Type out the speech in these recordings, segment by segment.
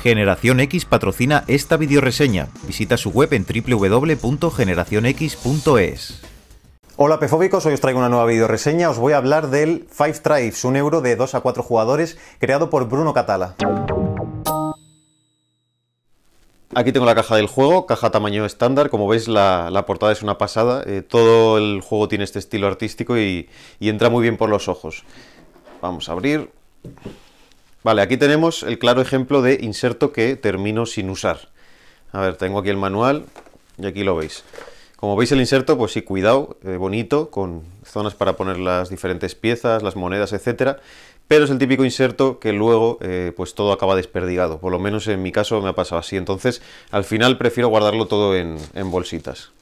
Generación X patrocina esta videoreseña. Visita su web en www.generacionx.es. Hola pefóbicos, hoy os traigo una nueva videoreseña. Os voy a hablar del Five Tribes, un euro de 2 a 4 jugadores creado por Bruno Catala. Aquí tengo la caja del juego, caja tamaño estándar, como veis la, portada es una pasada, eh, todo el juego tiene este estilo artístico y entra muy bien por los ojos. Vamos a abrir, Vale, aquí tenemos el claro ejemplo de inserto que termino sin usar. A ver, tengo aquí el manual y aquí lo veis. Como veis el inserto, pues sí, cuidado, eh, bonito, con zonas para poner las diferentes piezas, las monedas, etcétera, pero es el típico inserto que luego eh, pues todo acaba desperdigado, por lo menos en mi caso me ha pasado así, entonces al final prefiero guardarlo todo en, en bolsitas.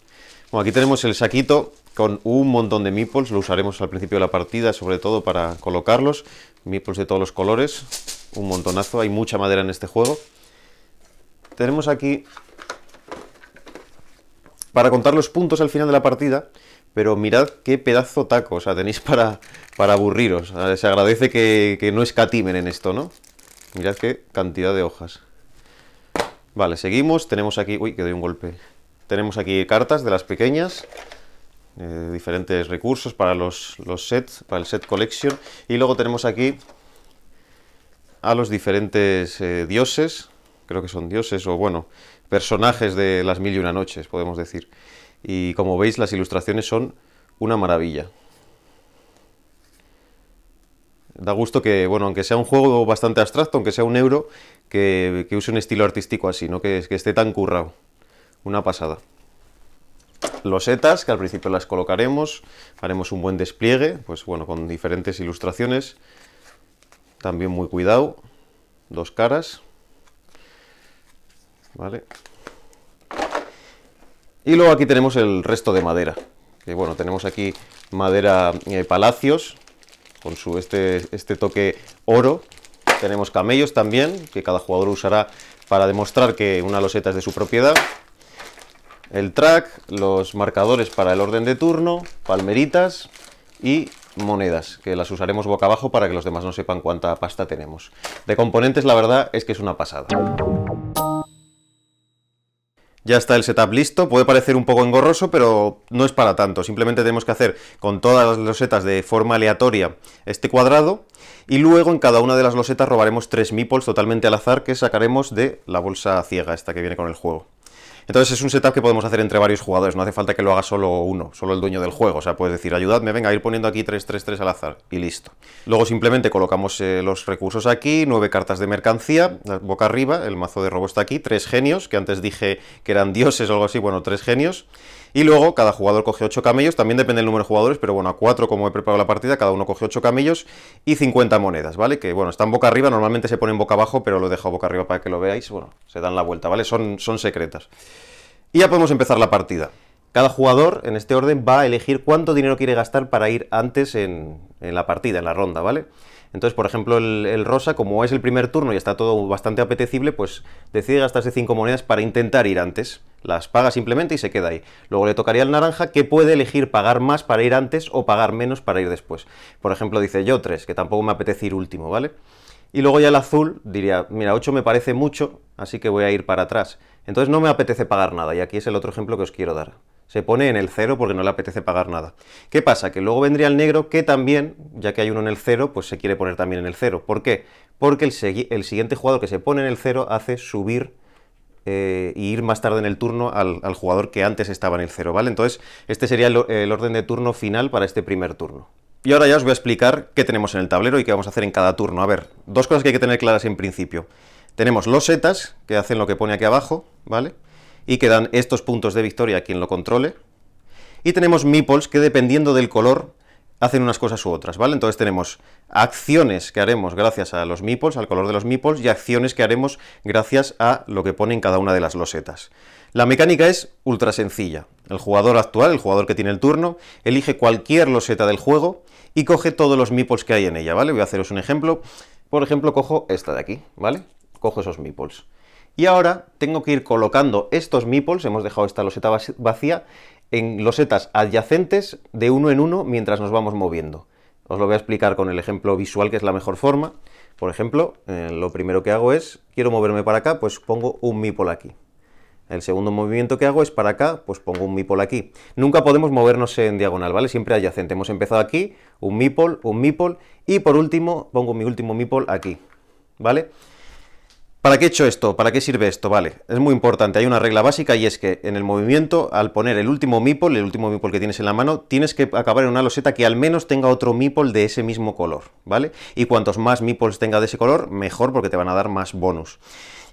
Bueno, aquí tenemos el saquito con un montón de meeples, lo usaremos al principio de la partida sobre todo para colocarlos. Meeples de todos los colores, un montonazo, hay mucha madera en este juego. Tenemos aquí para contar los puntos al final de la partida, pero mirad qué pedazo taco, o sea, tenéis para, para aburriros. Ah, se agradece que, que no escatimen en esto, ¿no? Mirad qué cantidad de hojas. Vale, seguimos, tenemos aquí... Uy, que doy un golpe. Tenemos aquí cartas de las pequeñas, eh, diferentes recursos para los, sets, para el set collection. Y luego tenemos aquí a los diferentes eh, dioses, creo que son dioses o bueno, personajes de las mil y una noches, podemos decir. Y como veis, las ilustraciones son una maravilla. Da gusto que, bueno, aunque sea un juego bastante abstracto, aunque sea un euro, que, use un estilo artístico así, ¿no? Que, que esté tan currado. Una pasada losetas que al principio las colocaremos, haremos un buen despliegue, pues bueno, con diferentes ilustraciones, también muy cuidado, dos caras, ¿vale? Y luego aquí tenemos el resto de madera, que bueno, tenemos aquí madera eh, palacios, con su este, este toque oro, tenemos camellos también, que cada jugador usará para demostrar que una loseta es de su propiedad, el track, los marcadores para el orden de turno, palmeritas y monedas, que las usaremos boca abajo para que los demás no sepan cuánta pasta tenemos. De componentes la verdad es que es una pasada. Ya está el setup listo, puede parecer un poco engorroso, pero no es para tanto. Simplemente tenemos que hacer con todas las losetas de forma aleatoria este cuadrado y luego en cada una de las losetas robaremos tres meeples totalmente al azar que sacaremos de la bolsa ciega esta que viene con el juego. Entonces es un setup que podemos hacer entre varios jugadores, no hace falta que lo haga solo uno, solo el dueño del juego. O sea, puedes decir, ayudadme, venga, a ir poniendo aquí 3, 3, 3 al azar y listo. Luego simplemente colocamos eh, los recursos aquí, nueve cartas de mercancía, boca arriba, el mazo de robo está aquí, tres genios, que antes dije que eran dioses o algo así, bueno, tres genios. Y luego cada jugador coge 8 camellos, también depende del número de jugadores, pero bueno, a 4 como he preparado la partida, cada uno coge 8 camellos y 50 monedas, ¿vale? Que bueno, están boca arriba, normalmente se ponen boca abajo, pero lo dejo boca arriba para que lo veáis, bueno, se dan la vuelta, ¿vale? Son, son secretas. Y ya podemos empezar la partida. Cada jugador, en este orden, va a elegir cuánto dinero quiere gastar para ir antes en, la partida, en la ronda, ¿vale? Entonces, por ejemplo, el, el, rosa, como es el primer turno y está todo bastante apetecible, pues decide gastarse 5 monedas para intentar ir antes. Las paga simplemente y se queda ahí. Luego le tocaría al naranja que puede elegir pagar más para ir antes o pagar menos para ir después. Por ejemplo, dice yo 3, que tampoco me apetece ir último, ¿vale? Y luego ya el azul diría, mira, 8 me parece mucho, así que voy a ir para atrás. Entonces no me apetece pagar nada, y aquí es el otro ejemplo que os quiero dar. Se pone en el 0 porque no le apetece pagar nada. ¿Qué pasa? Que luego vendría el negro que también, ya que hay uno en el 0, pues se quiere poner también en el 0. ¿Por qué? Porque el, el siguiente jugador que se pone en el 0 hace subir eh, y ir más tarde en el turno al, jugador que antes estaba en el cero, ¿vale? Entonces, este sería el, orden de turno final para este primer turno. Y ahora ya os voy a explicar qué tenemos en el tablero y qué vamos a hacer en cada turno. A ver, dos cosas que hay que tener claras en principio. Tenemos los setas, que hacen lo que pone aquí abajo, ¿vale? Y que dan estos puntos de victoria a quien lo controle. Y tenemos meeples, que dependiendo del color hacen unas cosas u otras, ¿vale? Entonces tenemos acciones que haremos gracias a los meeples, al color de los meeples, y acciones que haremos gracias a lo que pone en cada una de las losetas. La mecánica es ultra sencilla. El jugador actual, el jugador que tiene el turno, elige cualquier loseta del juego y coge todos los meeples que hay en ella, ¿vale? Voy a haceros un ejemplo. Por ejemplo, cojo esta de aquí, ¿vale? Cojo esos meeples. Y ahora tengo que ir colocando estos meeples, hemos dejado esta loseta vacía, en losetas adyacentes de uno en uno mientras nos vamos moviendo. Os lo voy a explicar con el ejemplo visual, que es la mejor forma. Por ejemplo, eh, lo primero que hago es, quiero moverme para acá, pues pongo un meeple aquí. El segundo movimiento que hago es para acá, pues pongo un meeple aquí. Nunca podemos movernos en diagonal, ¿vale? Siempre adyacente. Hemos empezado aquí, un meeple, un meeple, y por último pongo mi último meeple aquí, ¿vale? ¿Para qué he hecho esto? ¿Para qué sirve esto? Vale, es muy importante. Hay una regla básica y es que en el movimiento, al poner el último meeple, el último meeple que tienes en la mano, tienes que acabar en una loseta que al menos tenga otro meeple de ese mismo color, ¿vale? Y cuantos más meeples tenga de ese color, mejor porque te van a dar más bonus.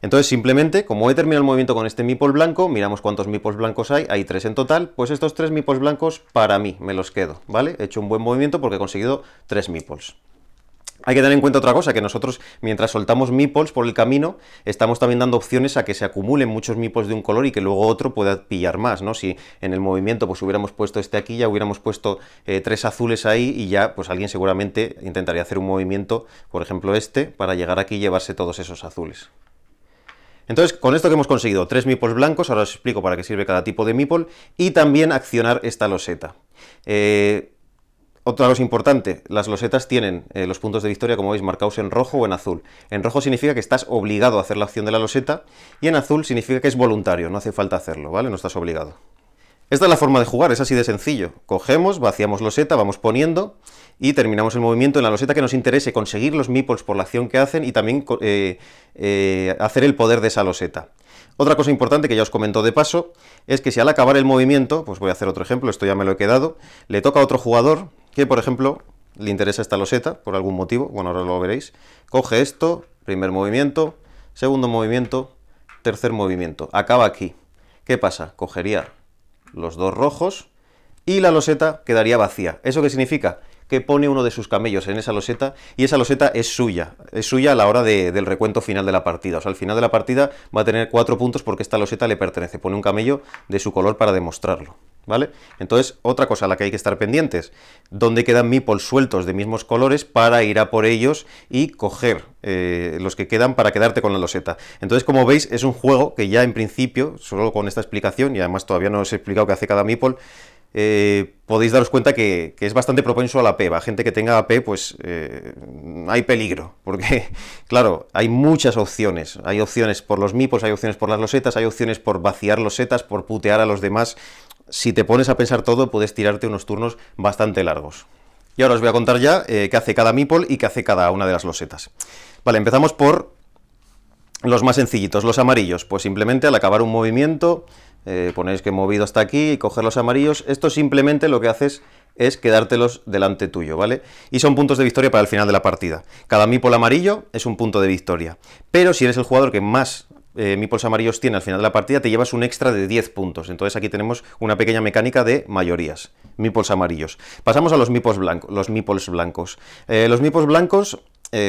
Entonces simplemente, como he terminado el movimiento con este meeple blanco, miramos cuántos meeples blancos hay, hay tres en total, pues estos tres meeples blancos para mí, me los quedo, ¿vale? He hecho un buen movimiento porque he conseguido tres meeples. Hay que tener en cuenta otra cosa, que nosotros mientras soltamos meeples por el camino, estamos también dando opciones a que se acumulen muchos meeples de un color y que luego otro pueda pillar más, ¿no? Si en el movimiento pues hubiéramos puesto este aquí, ya hubiéramos puesto eh, tres azules ahí y ya pues alguien seguramente intentaría hacer un movimiento, por ejemplo este, para llegar aquí y llevarse todos esos azules. Entonces, con esto que hemos conseguido, tres meeples blancos, ahora os explico para qué sirve cada tipo de meeple, y también accionar esta loseta. Eh, otra cosa importante, las losetas tienen eh, los puntos de victoria, como veis, marcados en rojo o en azul. En rojo significa que estás obligado a hacer la acción de la loseta y en azul significa que es voluntario, no hace falta hacerlo, ¿vale? No estás obligado. Esta es la forma de jugar, es así de sencillo. Cogemos, vaciamos loseta, vamos poniendo y terminamos el movimiento en la loseta que nos interese, conseguir los meeples por la acción que hacen y también eh, eh, hacer el poder de esa loseta. Otra cosa importante que ya os comento de paso es que si al acabar el movimiento, pues voy a hacer otro ejemplo, esto ya me lo he quedado, le toca a otro jugador que, por ejemplo, le interesa esta loseta por algún motivo, bueno, ahora lo veréis, coge esto, primer movimiento, segundo movimiento, tercer movimiento, acaba aquí. ¿Qué pasa? Cogería los dos rojos y la loseta quedaría vacía. ¿Eso qué significa? que pone uno de sus camellos en esa loseta y esa loseta es suya, es suya a la hora del recuento final de la partida. O sea, al final de la partida va a tener cuatro puntos porque esta loseta le pertenece, pone un camello de su color para demostrarlo. ¿Vale? Entonces, otra cosa a la que hay que estar pendientes, ¿dónde quedan mipol sueltos de mismos colores para ir a por ellos y coger eh, los que quedan para quedarte con la loseta? Entonces, como veis, es un juego que ya en principio, solo con esta explicación, y además todavía no os he explicado qué hace cada meeple, eh, podéis daros cuenta que, es bastante propenso a la P. gente que tenga AP, pues eh, hay peligro, porque, claro, hay muchas opciones. Hay opciones por los mipos, hay opciones por las losetas, hay opciones por vaciar losetas, por putear a los demás. Si te pones a pensar todo, puedes tirarte unos turnos bastante largos. Y ahora os voy a contar ya eh, qué hace cada meeple y qué hace cada una de las losetas. Vale, empezamos por los más sencillitos, los amarillos. Pues simplemente al acabar un movimiento, eh, ponéis que movido hasta aquí y coger los amarillos. Esto simplemente lo que haces es quedártelos delante tuyo, ¿vale? Y son puntos de victoria para el final de la partida. Cada mipol amarillo es un punto de victoria. Pero si eres el jugador que más eh, amarillos tiene al final de la partida, te llevas un extra de 10 puntos. Entonces aquí tenemos una pequeña mecánica de mayorías. Mipols amarillos. Pasamos a los mipols blancos. Eh, los mipols blancos. los eh, blancos,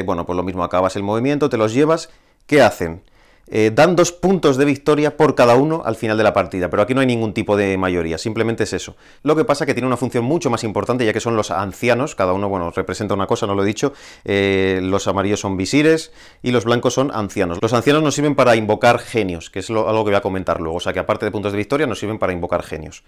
bueno, pues lo mismo, acabas el movimiento, te los llevas. ¿Qué hacen? Eh, dan dos puntos de victoria por cada uno al final de la partida, pero aquí no hay ningún tipo de mayoría, simplemente es eso. Lo que pasa es que tiene una función mucho más importante, ya que son los ancianos, cada uno, bueno, representa una cosa, no lo he dicho, eh, los amarillos son visires y los blancos son ancianos. Los ancianos nos sirven para invocar genios, que es algo que voy a comentar luego, o sea que aparte de puntos de victoria nos sirven para invocar genios.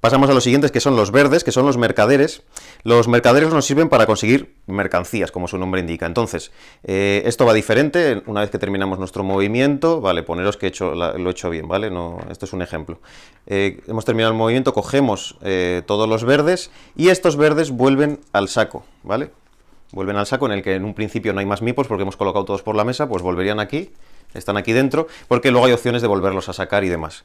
Pasamos a los siguientes, que son los verdes, que son los mercaderes. Los mercaderes nos sirven para conseguir mercancías, como su nombre indica. Entonces, eh, esto va diferente. Una vez que terminamos nuestro movimiento, vale, poneros que he hecho, lo he hecho bien, ¿vale? No, esto es un ejemplo. Eh, hemos terminado el movimiento, cogemos eh, todos los verdes y estos verdes vuelven al saco, ¿vale? Vuelven al saco en el que en un principio no hay más mipos porque hemos colocado todos por la mesa, pues volverían aquí, están aquí dentro, porque luego hay opciones de volverlos a sacar y demás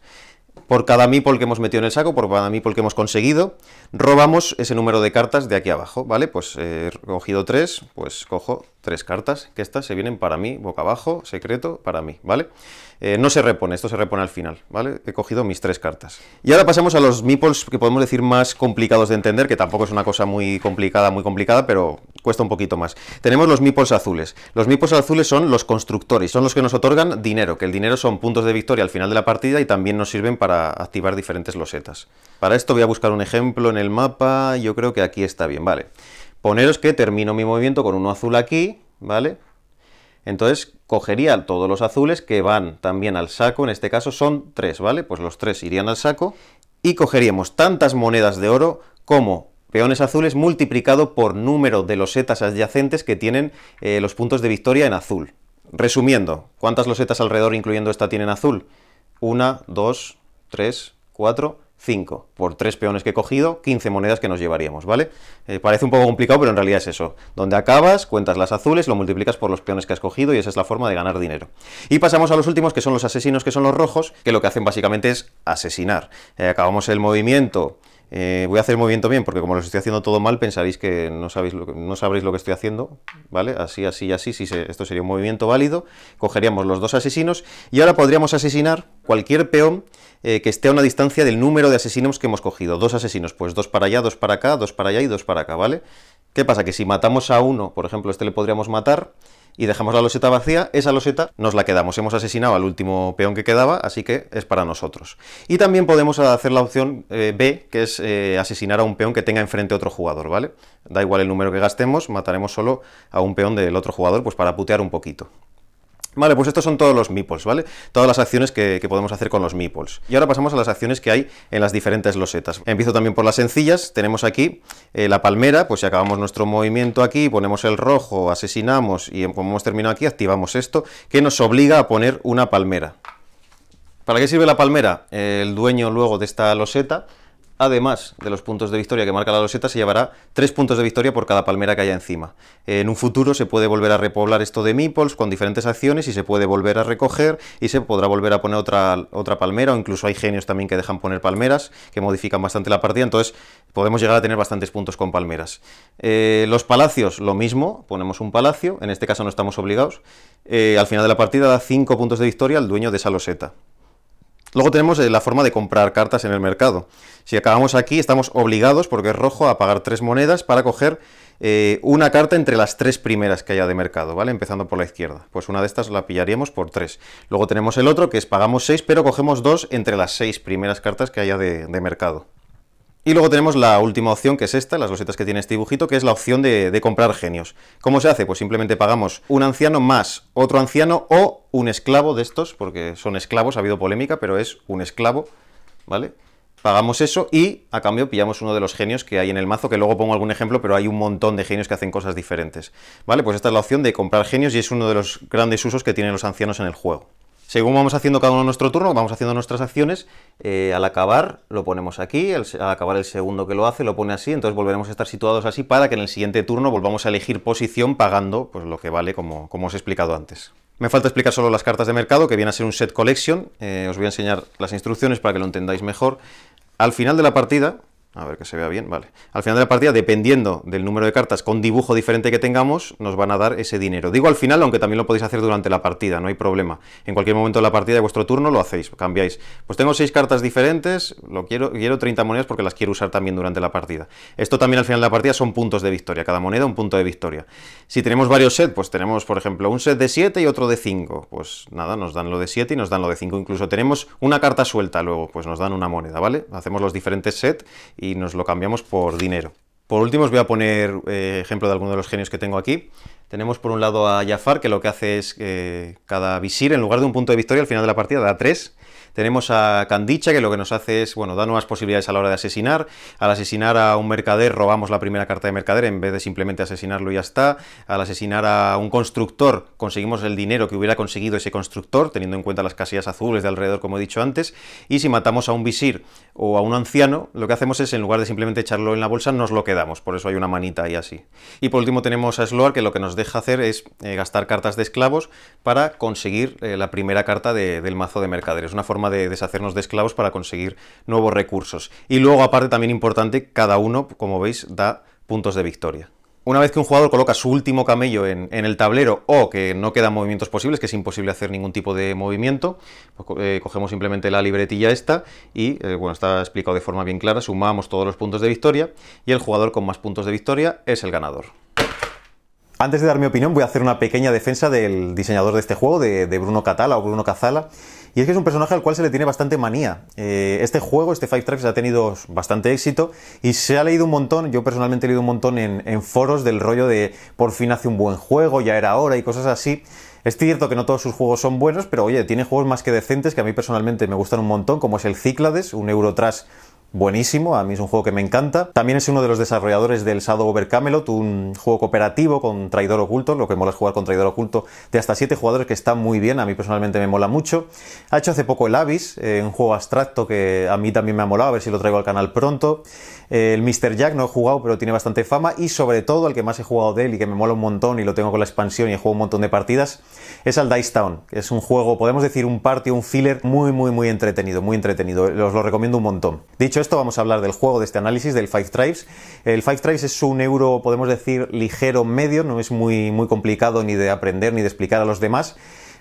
por cada meeple que hemos metido en el saco, por cada meeple que hemos conseguido, robamos ese número de cartas de aquí abajo, ¿vale? Pues eh, he cogido tres, pues cojo tres cartas, que estas se vienen para mí, boca abajo, secreto, para mí, ¿vale? Eh, no se repone, esto se repone al final, ¿vale? He cogido mis tres cartas. Y ahora pasamos a los meeples que podemos decir más complicados de entender, que tampoco es una cosa muy complicada, muy complicada, pero cuesta un poquito más. Tenemos los meeples azules. Los meeples azules son los constructores, son los que nos otorgan dinero, que el dinero son puntos de victoria al final de la partida y también nos sirven para activar diferentes losetas. Para esto voy a buscar un ejemplo en el mapa, yo creo que aquí está bien, vale. Poneros que termino mi movimiento con uno azul aquí, ¿vale? Entonces cogería todos los azules que van también al saco, en este caso son tres, ¿vale? Pues los tres irían al saco y cogeríamos tantas monedas de oro como peones azules multiplicado por número de losetas adyacentes que tienen eh, los puntos de victoria en azul. Resumiendo, ¿cuántas losetas alrededor, incluyendo esta, tienen azul? Una, dos, tres, cuatro, cinco. por tres peones que he cogido, 15 monedas que nos llevaríamos, ¿vale? Eh, parece un poco complicado, pero en realidad es eso. Donde acabas, cuentas las azules, lo multiplicas por los peones que has cogido y esa es la forma de ganar dinero. Y pasamos a los últimos, que son los asesinos, que son los rojos, que lo que hacen básicamente es asesinar. Eh, acabamos el movimiento eh, voy a hacer el movimiento bien porque como lo estoy haciendo todo mal, pensaréis que no, sabéis lo que, no sabréis lo que estoy haciendo, ¿vale? Así, así y así, si esto sería un movimiento válido, cogeríamos los dos asesinos y ahora podríamos asesinar cualquier peón eh, que esté a una distancia del número de asesinos que hemos cogido. Dos asesinos, pues dos para allá, dos para acá, dos para allá y dos para acá, ¿vale? ¿Qué pasa? Que si matamos a uno, por ejemplo, este le podríamos matar, y dejamos la loseta vacía, esa loseta nos la quedamos. Hemos asesinado al último peón que quedaba, así que es para nosotros. Y también podemos hacer la opción eh, B, que es eh, asesinar a un peón que tenga enfrente otro jugador, ¿vale? Da igual el número que gastemos, mataremos solo a un peón del otro jugador, pues para putear un poquito. Vale, pues estos son todos los meeples, ¿vale? Todas las acciones que, podemos hacer con los meeples. Y ahora pasamos a las acciones que hay en las diferentes losetas. Empiezo también por las sencillas. Tenemos aquí eh, la palmera, pues si acabamos nuestro movimiento aquí, ponemos el rojo, asesinamos y como hemos terminado aquí, activamos esto, que nos obliga a poner una palmera. ¿Para qué sirve la palmera? el dueño luego de esta loseta además de los puntos de victoria que marca la loseta, se llevará tres puntos de victoria por cada palmera que haya encima. En un futuro se puede volver a repoblar esto de meeples con diferentes acciones y se puede volver a recoger y se podrá volver a poner otra, otra palmera o incluso hay genios también que dejan poner palmeras que modifican bastante la partida, entonces podemos llegar a tener bastantes puntos con palmeras. Eh, los palacios, lo mismo, ponemos un palacio, en este caso no estamos obligados. Eh, al final de la partida da cinco puntos de victoria al dueño de esa loseta. Luego tenemos eh, la forma de comprar cartas en el mercado. Si acabamos aquí, estamos obligados, porque es rojo, a pagar tres monedas para coger eh, una carta entre las tres primeras que haya de mercado, ¿vale? Empezando por la izquierda. Pues una de estas la pillaríamos por tres. Luego tenemos el otro, que es pagamos seis, pero cogemos dos entre las seis primeras cartas que haya de mercado. Y luego tenemos la última opción, que es esta, las losetas que tiene este dibujito, que es la opción de, de, comprar genios. ¿Cómo se hace? Pues simplemente pagamos un anciano más otro anciano o un esclavo de estos, porque son esclavos, ha habido polémica, pero es un esclavo, ¿vale? Pagamos eso y a cambio pillamos uno de los genios que hay en el mazo, que luego pongo algún ejemplo, pero hay un montón de genios que hacen cosas diferentes. ¿Vale? Pues esta es la opción de comprar genios y es uno de los grandes usos que tienen los ancianos en el juego. Según vamos haciendo cada uno nuestro turno, vamos haciendo nuestras acciones, eh, al acabar lo ponemos aquí, al acabar el segundo que lo hace lo pone así, entonces volveremos a estar situados así para que en el siguiente turno volvamos a elegir posición pagando pues, lo que vale como, como os he explicado antes. Me falta explicar solo las cartas de mercado, que viene a ser un set collection. Eh, os voy a enseñar las instrucciones para que lo entendáis mejor. Al final de la partida, a ver que se vea bien, vale. Al final de la partida, dependiendo del número de cartas con dibujo diferente que tengamos, nos van a dar ese dinero. Digo al final, aunque también lo podéis hacer durante la partida, no hay problema. En cualquier momento de la partida de vuestro turno lo hacéis, cambiáis. Pues tengo seis cartas diferentes, lo quiero, quiero 30 monedas porque las quiero usar también durante la partida. Esto también al final de la partida son puntos de victoria, cada moneda un punto de victoria. Si tenemos varios sets, pues tenemos, por ejemplo, un set de 7 y otro de 5. Pues nada, nos dan lo de 7 y nos dan lo de 5. Incluso tenemos una carta suelta luego, pues nos dan una moneda, ¿vale? Hacemos los diferentes sets y nos lo cambiamos por dinero. Por último os voy a poner eh, ejemplo de alguno de los genios que tengo aquí. Tenemos por un lado a Jafar, que lo que hace es que eh, cada visir, en lugar de un punto de victoria, al final de la partida da tres. Tenemos a Candicha, que lo que nos hace es, bueno, da nuevas posibilidades a la hora de asesinar. Al asesinar a un mercader, robamos la primera carta de mercader en vez de simplemente asesinarlo y ya está. Al asesinar a un constructor, conseguimos el dinero que hubiera conseguido ese constructor, teniendo en cuenta las casillas azules de alrededor, como he dicho antes. Y si matamos a un visir o a un anciano, lo que hacemos es, en lugar de simplemente echarlo en la bolsa, nos lo quedamos. Por eso hay una manita ahí así. Y por último tenemos a Sloar, que lo que nos deja hacer es eh, gastar cartas de esclavos para conseguir eh, la primera carta del mazo de mercaderes. Una forma de deshacernos de esclavos para conseguir nuevos recursos. Y luego, aparte, también importante, cada uno, como veis, da puntos de victoria. Una vez que un jugador coloca su último camello en, el tablero o que no quedan movimientos posibles, que es imposible hacer ningún tipo de movimiento, pues, eh, cogemos simplemente la libretilla esta y, eh, bueno, está explicado de forma bien clara, sumamos todos los puntos de victoria y el jugador con más puntos de victoria es el ganador. Antes de dar mi opinión voy a hacer una pequeña defensa del diseñador de este juego, de, de Bruno Catala o Bruno Cazala, y es que es un personaje al cual se le tiene bastante manía. Eh, este juego, este Five Tracks, ha tenido bastante éxito y se ha leído un montón, yo personalmente he leído un montón en, foros del rollo de por fin hace un buen juego, ya era hora y cosas así. Es cierto que no todos sus juegos son buenos, pero oye, tiene juegos más que decentes que a mí personalmente me gustan un montón, como es el Cíclades, un Eurotrash buenísimo, a mí es un juego que me encanta. También es uno de los desarrolladores del sado Over Camelot, un juego cooperativo con traidor oculto, lo que mola es jugar con traidor oculto de hasta 7 jugadores que está muy bien, a mí personalmente me mola mucho. Ha hecho hace poco el Abyss, eh, un juego abstracto que a mí también me ha molado, a ver si lo traigo al canal pronto el Mr. Jack, no he jugado, pero tiene bastante fama, y sobre todo el que más he jugado de él y que me mola un montón y lo tengo con la expansión y he jugado un montón de partidas, es al Dice Town. Es un juego, podemos decir, un party, un filler muy, muy, muy entretenido, muy entretenido. Os lo recomiendo un montón. Dicho esto, vamos a hablar del juego, de este análisis, del Five Tribes. El Five Tribes es un euro, podemos decir, ligero, medio, no es muy, muy complicado ni de aprender ni de explicar a los demás.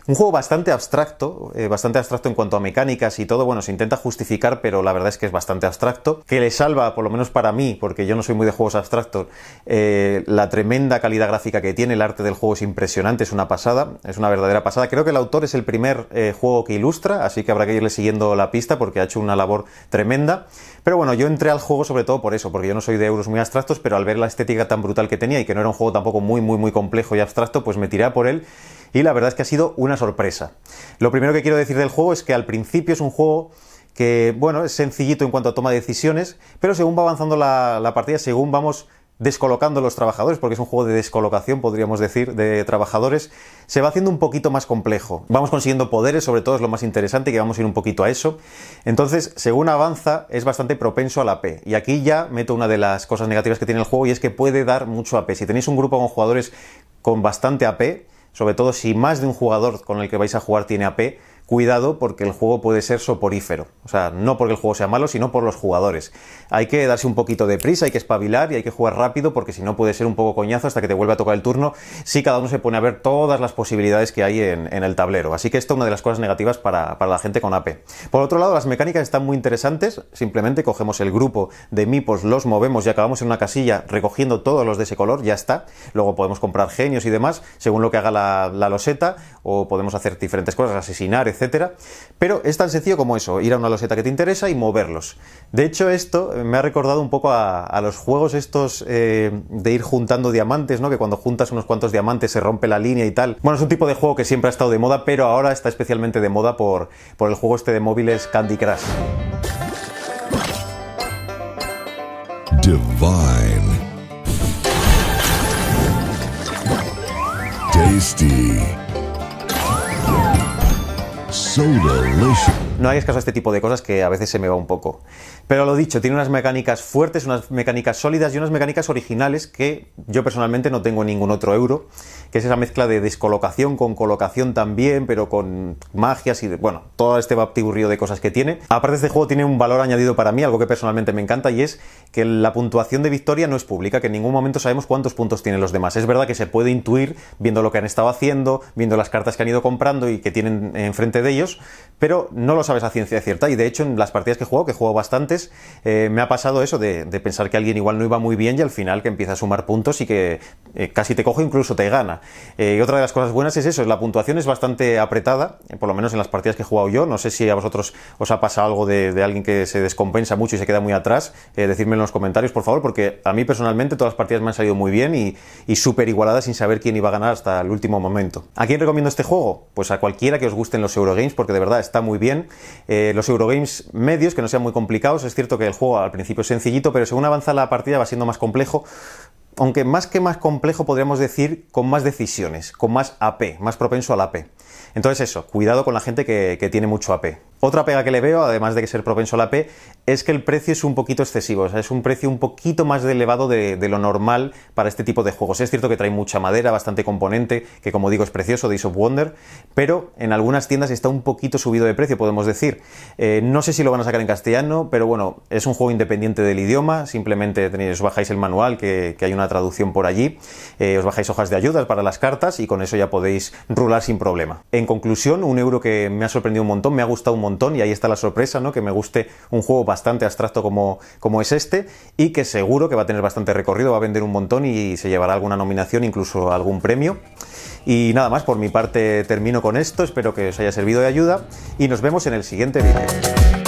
Un juego bastante abstracto, eh, bastante abstracto en cuanto a mecánicas y todo, bueno, se intenta justificar, pero la verdad es que es bastante abstracto, que le salva, por lo menos para mí, porque yo no soy muy de juegos abstractos, eh, la tremenda calidad gráfica que tiene, el arte del juego es impresionante, es una pasada, es una verdadera pasada. Creo que el autor es el primer eh, juego que ilustra, así que habrá que irle siguiendo la pista porque ha hecho una labor tremenda. Pero bueno, yo entré al juego sobre todo por eso, porque yo no soy de euros muy abstractos, pero al ver la estética tan brutal que tenía y que no era un juego tampoco muy, muy, muy complejo y abstracto, pues me tiré a por él y la verdad es que ha sido una sorpresa. Lo primero que quiero decir del juego es que al principio es un juego que, bueno, es sencillito en cuanto a toma de decisiones, pero según va avanzando la, partida, según vamos descolocando los trabajadores, porque es un juego de descolocación, podríamos decir, de trabajadores, se va haciendo un poquito más complejo. Vamos consiguiendo poderes, sobre todo es lo más interesante, que vamos a ir un poquito a eso. Entonces, según avanza, es bastante propenso a la P. Y aquí ya meto una de las cosas negativas que tiene el juego, y es que puede dar mucho AP. Si tenéis un grupo con jugadores con bastante AP, sobre todo si más de un jugador con el que vais a jugar tiene AP, cuidado porque el juego puede ser soporífero. O sea, no porque el juego sea malo, sino por los jugadores. Hay que darse un poquito de prisa, hay que espabilar y hay que jugar rápido porque si no puede ser un poco coñazo hasta que te vuelva a tocar el turno si cada uno se pone a ver todas las posibilidades que hay en, el tablero. Así que esto es una de las cosas negativas para, la gente con AP. Por otro lado, las mecánicas están muy interesantes. Simplemente cogemos el grupo de mipos, los movemos y acabamos en una casilla recogiendo todos los de ese color, ya está. Luego podemos comprar genios y demás según lo que haga la, la loseta o podemos hacer diferentes cosas, asesinar, etcétera. Pero es tan sencillo como eso, ir a una loseta que te interesa y moverlos. De hecho, esto eh, me ha recordado un poco a, los juegos estos eh, de ir juntando diamantes, ¿no? Que cuando juntas unos cuantos diamantes se rompe la línea y tal. Bueno, es un tipo de juego que siempre ha estado de moda, pero ahora está especialmente de moda por, por el juego este de móviles Candy Crush. Divine. Tasty. No hay caso a este tipo de cosas que a veces se me va un poco. Pero lo dicho, tiene unas mecánicas fuertes, unas mecánicas sólidas y unas mecánicas originales que yo personalmente no tengo en ningún otro euro que es esa mezcla de descolocación con colocación también, pero con magias y, bueno, todo este baptiburrío de cosas que tiene. Aparte, este juego tiene un valor añadido para mí, algo que personalmente me encanta, y es que la puntuación de victoria no es pública, que en ningún momento sabemos cuántos puntos tienen los demás. Es verdad que se puede intuir viendo lo que han estado haciendo, viendo las cartas que han ido comprando y que tienen enfrente de ellos, pero no lo sabes a ciencia cierta. Y de hecho, en las partidas que he juego, que he jugado bastantes, eh, me ha pasado eso de, pensar que alguien igual no iba muy bien y al final que empieza a sumar puntos y que eh, casi te cojo incluso te gana. Eh, y otra de las cosas buenas es eso, la puntuación es bastante apretada, eh, por lo menos en las partidas que he jugado yo. No sé si a vosotros os ha pasado algo de, alguien que se descompensa mucho y se queda muy atrás. Eh, decídmelo en los comentarios, por favor, porque a mí personalmente todas las partidas me han salido muy bien y, súper igualadas sin saber quién iba a ganar hasta el último momento. ¿A quién recomiendo este juego? Pues a cualquiera que os gusten los Eurogames, porque de verdad está muy bien. los Eurogames medios, que no sean muy complicados, es cierto que el juego al principio es sencillito, pero según avanza la partida va siendo más complejo aunque más que más complejo podríamos decir con más decisiones, con más AP, más propenso al AP. Entonces eso, cuidado con la gente que, que tiene mucho AP. Otra pega que le veo, además de que ser propenso a la P, es que el precio es un poquito excesivo, o sea, es un precio un poquito más elevado de, lo normal para este tipo de juegos. Es cierto que trae mucha madera, bastante componente, que como digo es precioso, Days of Wonder, pero en algunas tiendas está un poquito subido de precio, podemos decir. Eh, no sé si lo van a sacar en castellano, pero bueno, es un juego independiente del idioma, simplemente tenéis, os bajáis el manual, que, hay una traducción por allí, eh, os bajáis hojas de ayudas para las cartas y con eso ya podéis rular sin problema. En conclusión, un euro que me ha sorprendido un montón, me ha gustado un montón y ahí está la sorpresa, ¿no? Que me guste un juego bastante abstracto como, como es este y que seguro que va a tener bastante recorrido, va a vender un montón y se llevará alguna nominación, incluso algún premio. Y nada más, por mi parte termino con esto, espero que os haya servido de ayuda y nos vemos en el siguiente vídeo.